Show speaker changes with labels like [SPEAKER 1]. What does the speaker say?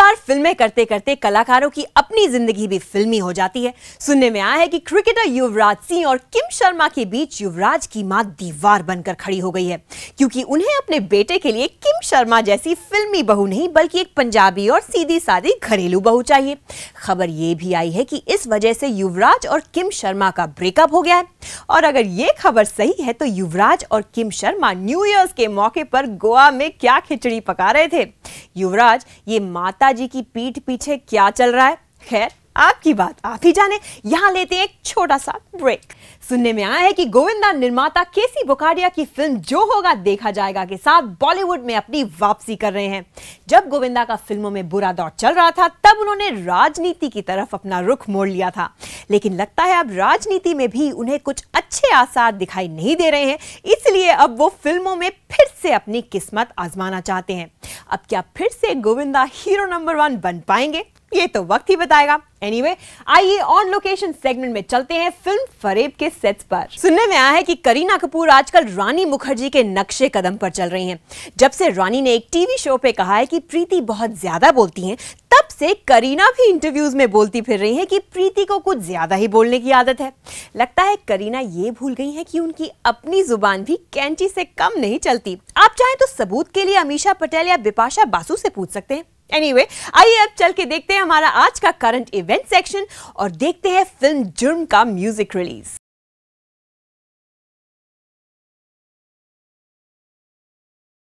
[SPEAKER 1] बार फिल्में करते करते कलाकारों की अपनी जिंदगी भी फिल्मी हो जाती है सुनने में आया है कि क्रिकेटर युवराज सिंह और किम शर्मा के बीच युवराज की मां दीवार बनकर खड़ी हो गई है क्योंकि उन्हें अपने बेटे के लिए किम शर्मा जैसी फिल्मी बहू नहीं बल्कि एक पंजाबी और सीधी सादी घरेलू बहू चाहिए खबर ये भी आई है कि इस वजह से युवराज और किम शर्मा का ब्रेकअप हो गया है और अगर ये खबर सही है तो युवराज और किम शर्मा न्यू ईयर्स के मौके पर गोवा में क्या खिचड़ी पका रहे थे युवराज ये माता जी की पीठ पीछे क्या चल रहा है खैर आपकी बात आप ही जाने यहां लेते हैं एक छोटा सा ब्रेक सुनने में आया है कि गोविंदा निर्माता केसी बोकारिया की फिल्म जो होगा देखा जाएगा के साथ बॉलीवुड में अपनी वापसी कर रहे हैं जब गोविंदा का फिल्मों में बुरा दौर चल रहा था तब उन्होंने राजनीति की तरफ अपना रुख मोड़ लिया था लेकिन लगता है अब राजनीति में भी उन्हें कुछ अच्छे आसार दिखाई नहीं दे रहे हैं इसलिए अब वो फिल्मों में फिर से अपनी किस्मत आजमाना चाहते हैं अब क्या फिर से गोविंदा हीरो नंबर वन बन पाएंगे ये तो वक्त ही बताएगा एनीवे वे आइए ऑन लोकेशन सेगमेंट में चलते हैं फिल्म फरेब के सेट्स पर सुनने में आया है कि करीना कपूर आजकल रानी मुखर्जी के नक्शे कदम पर चल रही हैं। जब से रानी ने एक टीवी शो पे कहा है कि प्रीति बहुत ज्यादा बोलती हैं, तब से करीना भी इंटरव्यूज में बोलती फिर रही है कि प्रीति को कुछ ज्यादा ही बोलने की आदत है लगता है करीना ये भूल गई है कि उनकी अपनी जुबान भी कैंची से कम नहीं चलती आप चाहें तो सबूत के लिए अमीशा पटेल या बिपाशा बासु से पूछ सकते हैं एनीवे आइए अब चल के देखते हैं हमारा आज का करंट इवेंट सेक्शन और देखते हैं फिल्म जुर्म का म्यूजिक रिलीज